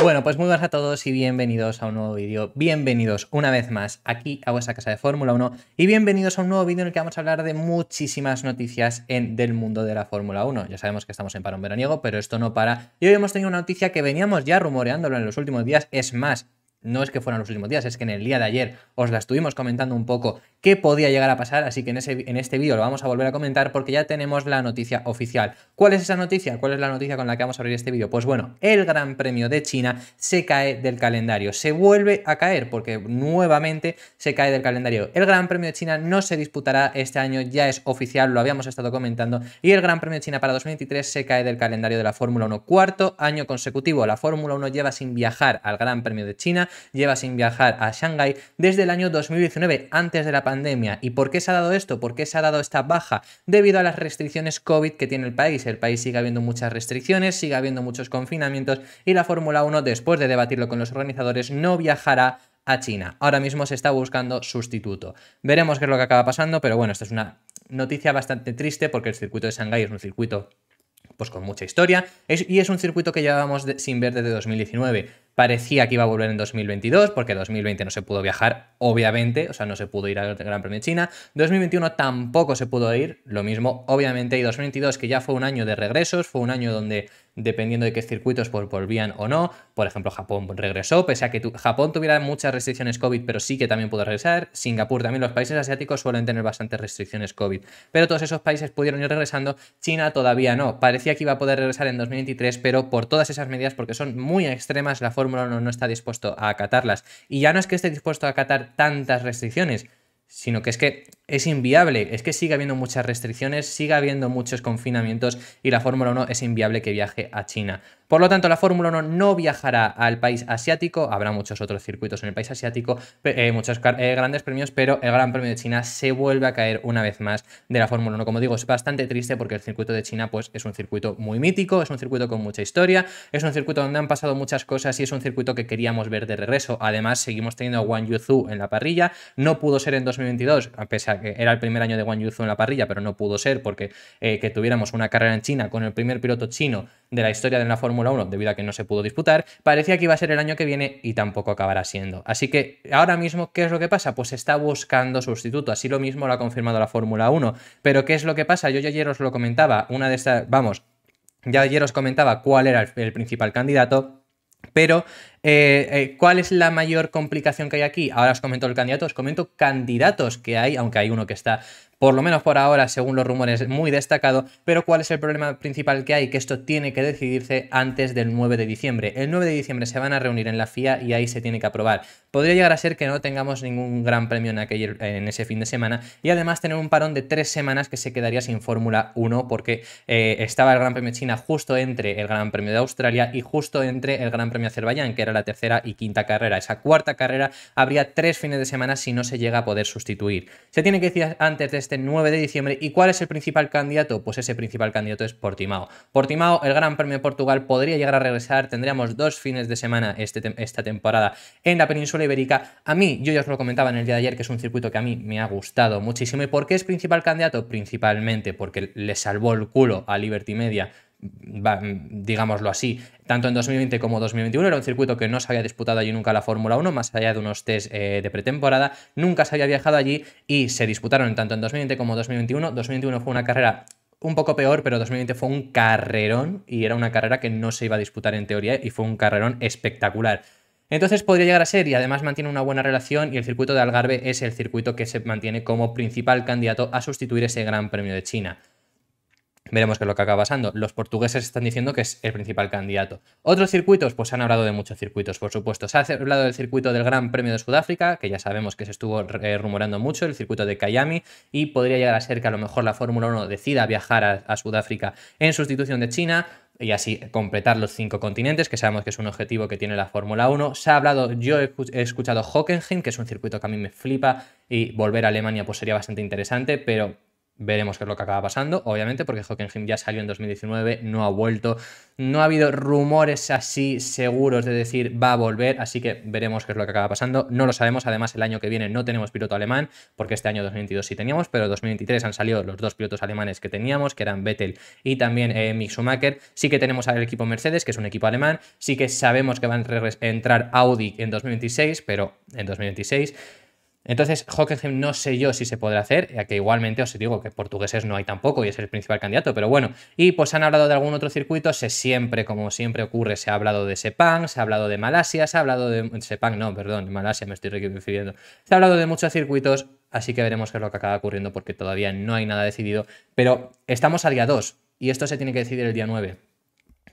Bueno, pues muy buenas a todos y bienvenidos a un nuevo vídeo. Bienvenidos una vez más aquí a vuestra casa de Fórmula 1 y bienvenidos a un nuevo vídeo en el que vamos a hablar de muchísimas noticias en, del mundo de la Fórmula 1. Ya sabemos que estamos en parón veraniego, pero esto no para. Y hoy hemos tenido una noticia que veníamos ya rumoreándolo en los últimos días. Es más, no es que fueran los últimos días, es que en el día de ayer os la estuvimos comentando un poco qué podía llegar a pasar, así que en, en este vídeo lo vamos a volver a comentar porque ya tenemos la noticia oficial. ¿Cuál es esa noticia? ¿Cuál es la noticia con la que vamos a abrir este vídeo? Pues bueno, el Gran Premio de China se cae del calendario, se vuelve a caer porque nuevamente se cae del calendario. El Gran Premio de China no se disputará este año, ya es oficial, lo habíamos estado comentando, y el Gran Premio de China para 2023 se cae del calendario de la Fórmula 1. Cuarto año consecutivo, la Fórmula 1 lleva sin viajar al Gran Premio de China, lleva sin viajar a Shanghái desde el año 2019, antes de la pandemia. ¿Y por qué se ha dado esto? ¿Por qué se ha dado esta baja? Debido a las restricciones COVID que tiene el país. El país sigue habiendo muchas restricciones, sigue habiendo muchos confinamientos y la Fórmula 1, después de debatirlo con los organizadores, no viajará a China. Ahora mismo se está buscando sustituto. Veremos qué es lo que acaba pasando, pero bueno, esto es una noticia bastante triste porque el circuito de Shanghái es un circuito pues con mucha historia y es un circuito que llevábamos sin ver desde 2019. Parecía que iba a volver en 2022, porque 2020 no se pudo viajar, obviamente, o sea, no se pudo ir al Gran Premio de China. 2021 tampoco se pudo ir, lo mismo, obviamente, y 2022, que ya fue un año de regresos, fue un año donde dependiendo de qué circuitos pues, volvían o no. Por ejemplo, Japón regresó, pese a que Japón tuviera muchas restricciones COVID, pero sí que también pudo regresar. Singapur también, los países asiáticos suelen tener bastantes restricciones COVID, pero todos esos países pudieron ir regresando. China todavía no. Parecía que iba a poder regresar en 2023, pero por todas esas medidas, porque son muy extremas, la forma no está dispuesto a acatarlas. Y ya no es que esté dispuesto a acatar tantas restricciones, sino que es que es inviable. Es que sigue habiendo muchas restricciones, sigue habiendo muchos confinamientos y la Fórmula 1 es inviable que viaje a China. Por lo tanto, la Fórmula 1 no viajará al país asiático, habrá muchos otros circuitos en el país asiático, eh, muchos eh, grandes premios, pero el Gran Premio de China se vuelve a caer una vez más de la Fórmula 1. Como digo, es bastante triste porque el circuito de China pues, es un circuito muy mítico, es un circuito con mucha historia, es un circuito donde han pasado muchas cosas y es un circuito que queríamos ver de regreso. Además, seguimos teniendo a Wang Yuzhu en la parrilla, no pudo ser en 2022, pese a era el primer año de Wang Yuzu en la parrilla, pero no pudo ser porque eh, que tuviéramos una carrera en China con el primer piloto chino de la historia de la Fórmula 1, debido a que no se pudo disputar, parecía que iba a ser el año que viene y tampoco acabará siendo. Así que ahora mismo, ¿qué es lo que pasa? Pues está buscando sustituto, así lo mismo lo ha confirmado la Fórmula 1. Pero ¿qué es lo que pasa? Yo ya ayer os lo comentaba, una de estas, vamos, ya ayer os comentaba cuál era el principal candidato. Pero eh, eh, ¿Cuál es la mayor complicación que hay aquí? Ahora os comento el candidato, os comento candidatos que hay, aunque hay uno que está, por lo menos por ahora, según los rumores, muy destacado, pero ¿cuál es el problema principal que hay? Que esto tiene que decidirse antes del 9 de diciembre. El 9 de diciembre se van a reunir en la FIA y ahí se tiene que aprobar. Podría llegar a ser que no tengamos ningún gran premio en, aquel, en ese fin de semana y además tener un parón de tres semanas que se quedaría sin Fórmula 1 porque eh, estaba el Gran Premio China justo entre el Gran Premio de Australia y justo entre el Gran Premio Azerbaiyán, que la tercera y quinta carrera. Esa cuarta carrera habría tres fines de semana si no se llega a poder sustituir. Se tiene que decir antes de este 9 de diciembre. ¿Y cuál es el principal candidato? Pues ese principal candidato es Portimao. Portimao, el Gran Premio de Portugal, podría llegar a regresar. Tendríamos dos fines de semana este esta temporada en la península ibérica. A mí, yo ya os lo comentaba en el día de ayer, que es un circuito que a mí me ha gustado muchísimo. ¿Y por qué es principal candidato? Principalmente porque le salvó el culo a Liberty Media digámoslo así, tanto en 2020 como 2021. Era un circuito que no se había disputado allí nunca la Fórmula 1, más allá de unos test eh, de pretemporada, nunca se había viajado allí y se disputaron tanto en 2020 como 2021. 2021 fue una carrera un poco peor, pero 2020 fue un carrerón y era una carrera que no se iba a disputar en teoría y fue un carrerón espectacular. Entonces podría llegar a ser y además mantiene una buena relación y el circuito de Algarve es el circuito que se mantiene como principal candidato a sustituir ese Gran Premio de China. Veremos qué es lo que acaba pasando. Los portugueses están diciendo que es el principal candidato. Otros circuitos, pues se han hablado de muchos circuitos, por supuesto. Se ha hablado del circuito del Gran Premio de Sudáfrica, que ya sabemos que se estuvo eh, rumorando mucho, el circuito de Kayami, y podría llegar a ser que a lo mejor la Fórmula 1 decida viajar a, a Sudáfrica en sustitución de China y así completar los cinco continentes, que sabemos que es un objetivo que tiene la Fórmula 1. Se ha hablado, yo he escuchado Hockenheim, que es un circuito que a mí me flipa, y volver a Alemania pues sería bastante interesante, pero Veremos qué es lo que acaba pasando, obviamente, porque Hockenheim ya salió en 2019, no ha vuelto, no ha habido rumores así seguros de decir va a volver, así que veremos qué es lo que acaba pasando. No lo sabemos, además el año que viene no tenemos piloto alemán, porque este año 2022 sí teníamos, pero en 2023 han salido los dos pilotos alemanes que teníamos, que eran Vettel y también eh, mixumacher Sí que tenemos al equipo Mercedes, que es un equipo alemán, sí que sabemos que va a entrar Audi en 2026, pero en 2026... Entonces, Hockenheim no sé yo si se podrá hacer, ya que igualmente os digo que portugueses no hay tampoco y es el principal candidato, pero bueno. Y pues han hablado de algún otro circuito, se siempre, como siempre ocurre, se ha hablado de Sepang, se ha hablado de Malasia, se ha hablado de... Sepang, no, perdón, Malasia me estoy refiriendo. Se ha hablado de muchos circuitos, así que veremos qué es lo que acaba ocurriendo porque todavía no hay nada decidido, pero estamos al día 2 y esto se tiene que decidir el día 9.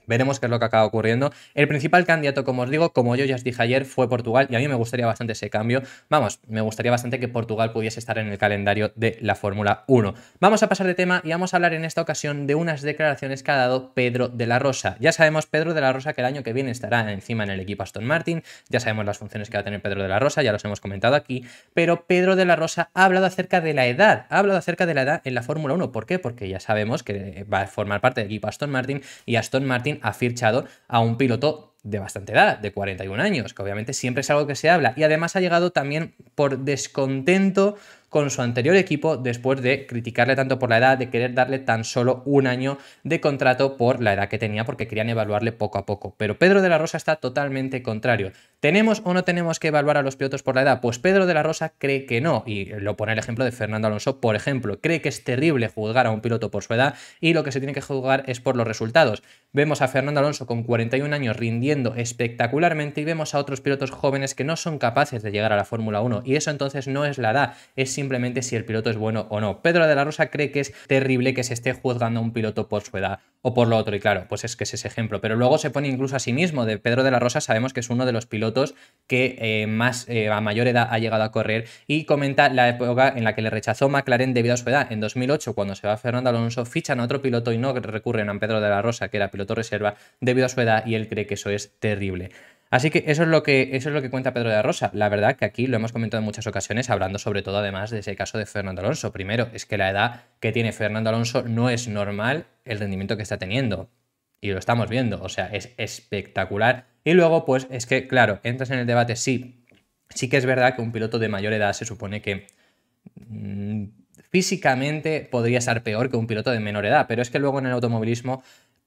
Veremos qué es lo que acaba ocurriendo. El principal candidato, como os digo, como yo ya os dije ayer, fue Portugal y a mí me gustaría bastante ese cambio. Vamos, me gustaría bastante que Portugal pudiese estar en el calendario de la Fórmula 1. Vamos a pasar de tema y vamos a hablar en esta ocasión de unas declaraciones que ha dado Pedro de la Rosa. Ya sabemos, Pedro de la Rosa, que el año que viene estará encima en el equipo Aston Martin, ya sabemos las funciones que va a tener Pedro de la Rosa, ya los hemos comentado aquí, pero Pedro de la Rosa ha hablado acerca de la edad, ha hablado acerca de la edad en la Fórmula 1. ¿Por qué? Porque ya sabemos que va a formar parte del equipo Aston Martin y Aston Martin ha fichado a un piloto de bastante edad, de 41 años, que obviamente siempre es algo que se habla. Y además ha llegado también por descontento con su anterior equipo después de criticarle tanto por la edad, de querer darle tan solo un año de contrato por la edad que tenía, porque querían evaluarle poco a poco. Pero Pedro de la Rosa está totalmente contrario. ¿Tenemos o no tenemos que evaluar a los pilotos por la edad? Pues Pedro de la Rosa cree que no, y lo pone el ejemplo de Fernando Alonso, por ejemplo, cree que es terrible juzgar a un piloto por su edad y lo que se tiene que juzgar es por los resultados. Vemos a Fernando Alonso con 41 años rindiendo espectacularmente y vemos a otros pilotos jóvenes que no son capaces de llegar a la Fórmula 1 y eso entonces no es la edad, es simplemente si el piloto es bueno o no. Pedro de la Rosa cree que es terrible que se esté juzgando a un piloto por su edad o por lo otro, y claro, pues es que es ese ejemplo. Pero luego se pone incluso a sí mismo. De Pedro de la Rosa sabemos que es uno de los pilotos que eh, más eh, a mayor edad ha llegado a correr y comenta la época en la que le rechazó McLaren debido a su edad. En 2008, cuando se va Fernando Alonso, fichan a otro piloto y no recurren a Pedro de la Rosa, que era piloto reserva, debido a su edad y él cree que eso es terrible. Así que eso es lo que eso es lo que cuenta Pedro de la Rosa. La verdad que aquí lo hemos comentado en muchas ocasiones, hablando sobre todo además de ese caso de Fernando Alonso. Primero, es que la edad que tiene Fernando Alonso no es normal el rendimiento que está teniendo. Y lo estamos viendo, o sea, es espectacular. Y luego, pues es que, claro, entras en el debate, sí, sí que es verdad que un piloto de mayor edad se supone que mm, físicamente podría ser peor que un piloto de menor edad, pero es que luego en el automovilismo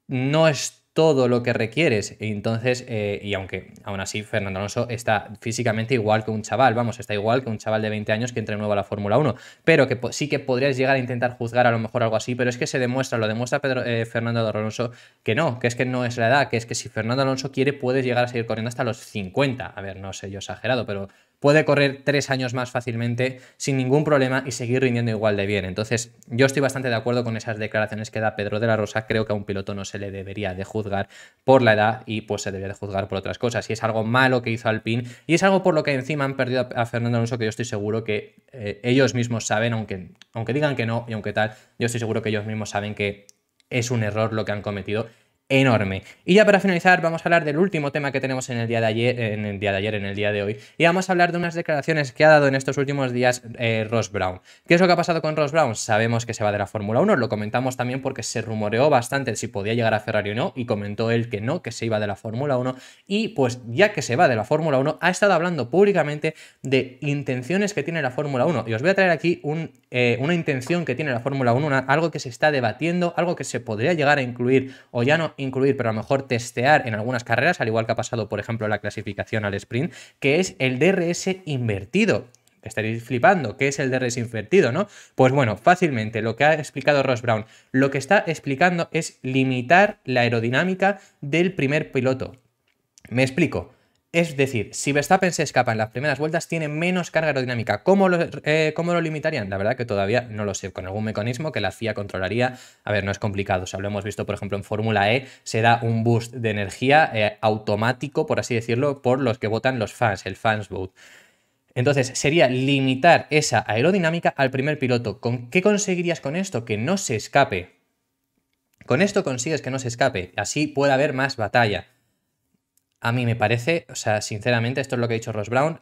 no es todo lo que requieres. Entonces, eh, y aunque aún así Fernando Alonso está físicamente igual que un chaval, vamos, está igual que un chaval de 20 años que entre nuevo a la Fórmula 1, pero que sí que podrías llegar a intentar juzgar a lo mejor algo así, pero es que se demuestra, lo demuestra eh, Fernando Alonso, que no, que es que no es la edad, que es que si Fernando Alonso quiere, puedes llegar a seguir corriendo hasta los 50. A ver, no sé, yo exagerado, pero puede correr tres años más fácilmente sin ningún problema y seguir rindiendo igual de bien. Entonces, yo estoy bastante de acuerdo con esas declaraciones que da Pedro de la Rosa. Creo que a un piloto no se le debería de juzgar por la edad y pues se debería de juzgar por otras cosas. Y es algo malo que hizo Alpine y es algo por lo que encima han perdido a Fernando Alonso que yo estoy seguro que eh, ellos mismos saben, aunque, aunque digan que no y aunque tal, yo estoy seguro que ellos mismos saben que es un error lo que han cometido enorme. Y ya para finalizar, vamos a hablar del último tema que tenemos en el día de ayer, en el día de ayer, en el día de hoy. Y vamos a hablar de unas declaraciones que ha dado en estos últimos días eh, Ross Brown. ¿Qué es lo que ha pasado con Ross Brown? Sabemos que se va de la Fórmula 1, lo comentamos también porque se rumoreó bastante si podía llegar a Ferrari o no, y comentó él que no, que se iba de la Fórmula 1. Y pues ya que se va de la Fórmula 1, ha estado hablando públicamente de intenciones que tiene la Fórmula 1. Y os voy a traer aquí eh, una intención que tiene la Fórmula 1, algo que se está debatiendo, algo que se podría llegar a incluir o ya no incluir, pero a lo mejor testear en algunas carreras, al igual que ha pasado, por ejemplo, la clasificación al sprint, que es el DRS invertido estaréis flipando, que es el DRS invertido, no? Pues bueno, fácilmente lo que ha explicado Ross Brown, lo que está explicando es limitar la aerodinámica del primer piloto. Me explico. Es decir, si Verstappen se escapa en las primeras vueltas, tiene menos carga aerodinámica. Eh, ¿Cómo lo, limitarían? La verdad que todavía no lo sé. Con algún mecanismo que la FIA controlaría. A ver, no es complicado. O lo hemos visto, por ejemplo, en Fórmula E. Se da un boost de energía eh, automático, por así decirlo, por los que votan los fans, el fans vote. Entonces, sería limitar esa aerodinámica al primer piloto. ¿Con qué conseguirías con esto? Que no se escape. Con esto consigues que no se escape. Así puede haber más batalla a mí me parece, o sea, sinceramente, esto es lo que ha dicho Ross Brown,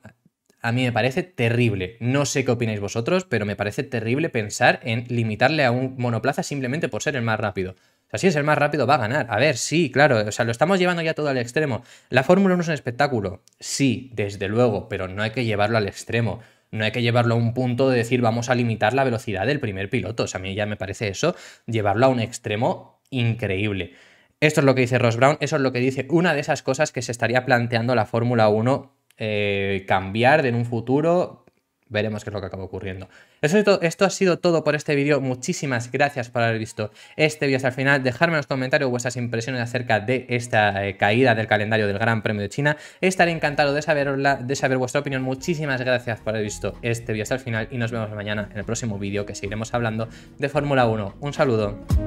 a mí me parece terrible. No sé qué opináis vosotros, pero me parece terrible pensar en limitarle a un monoplaza simplemente por ser el más rápido. O sea, si es el más rápido, va a ganar. A ver, sí, claro. O sea, lo estamos llevando ya todo al extremo. La Fórmula 1 es un espectáculo. Sí, desde luego, pero no hay que llevarlo al extremo. No hay que llevarlo a un punto de decir vamos a limitar la velocidad del primer piloto. O sea, a mí ya me parece eso, llevarlo a un extremo increíble. Esto es lo que dice Ross Brown, eso es lo que dice una de esas cosas que se estaría planteando la Fórmula 1 eh, cambiar en un futuro. Veremos qué es lo que acaba ocurriendo. Eso, esto, ha sido todo por este vídeo. Muchísimas gracias por haber visto este vídeo hasta el final. Dejadme en los comentarios vuestras impresiones acerca de esta eh, caída del calendario del Gran Premio de China. Estaré encantado de, de saber vuestra opinión. Muchísimas gracias por haber visto este vídeo hasta el final y nos vemos mañana en el próximo vídeo que seguiremos hablando de Fórmula 1. Un saludo.